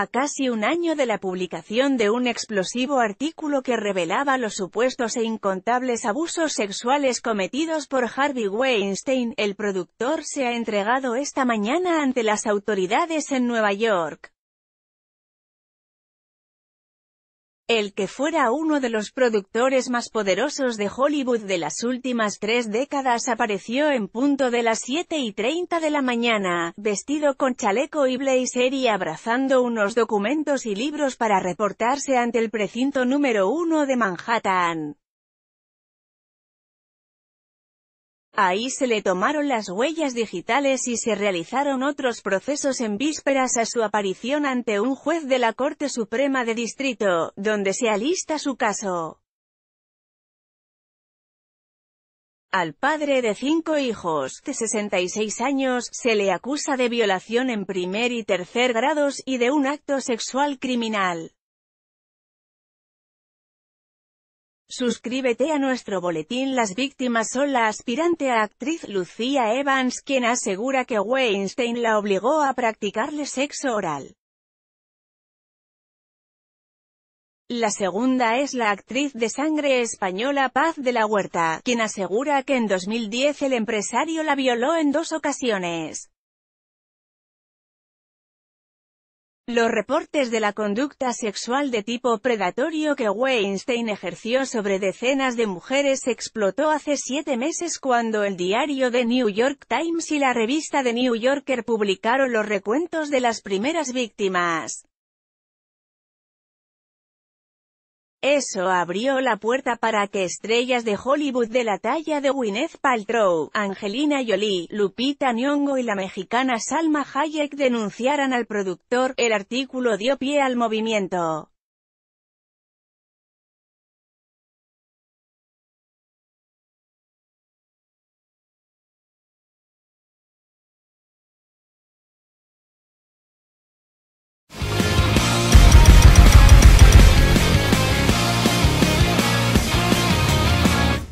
a casi un año de la publicación de un explosivo artículo que revelaba los supuestos e incontables abusos sexuales cometidos por Harvey Weinstein, el productor se ha entregado esta mañana ante las autoridades en Nueva York. el que fuera uno de los productores más poderosos de Hollywood de las últimas tres décadas apareció en punto de las 7 y 30 de la mañana, vestido con chaleco y blazer y abrazando unos documentos y libros para reportarse ante el precinto número uno de Manhattan. Ahí se le tomaron las huellas digitales y se realizaron otros procesos en vísperas a su aparición ante un juez de la Corte Suprema de Distrito, donde se alista su caso. Al padre de cinco hijos, de 66 años, se le acusa de violación en primer y tercer grados y de un acto sexual criminal. Suscríbete a nuestro boletín Las víctimas son la aspirante a actriz Lucía Evans quien asegura que Weinstein la obligó a practicarle sexo oral. La segunda es la actriz de sangre española Paz de la Huerta, quien asegura que en 2010 el empresario la violó en dos ocasiones. Los reportes de la conducta sexual de tipo predatorio que Weinstein ejerció sobre decenas de mujeres explotó hace siete meses cuando el diario The New York Times y la revista The New Yorker publicaron los recuentos de las primeras víctimas. Eso abrió la puerta para que estrellas de Hollywood de la talla de Gwyneth Paltrow, Angelina Jolie, Lupita Nyong'o y la mexicana Salma Hayek denunciaran al productor. El artículo dio pie al movimiento.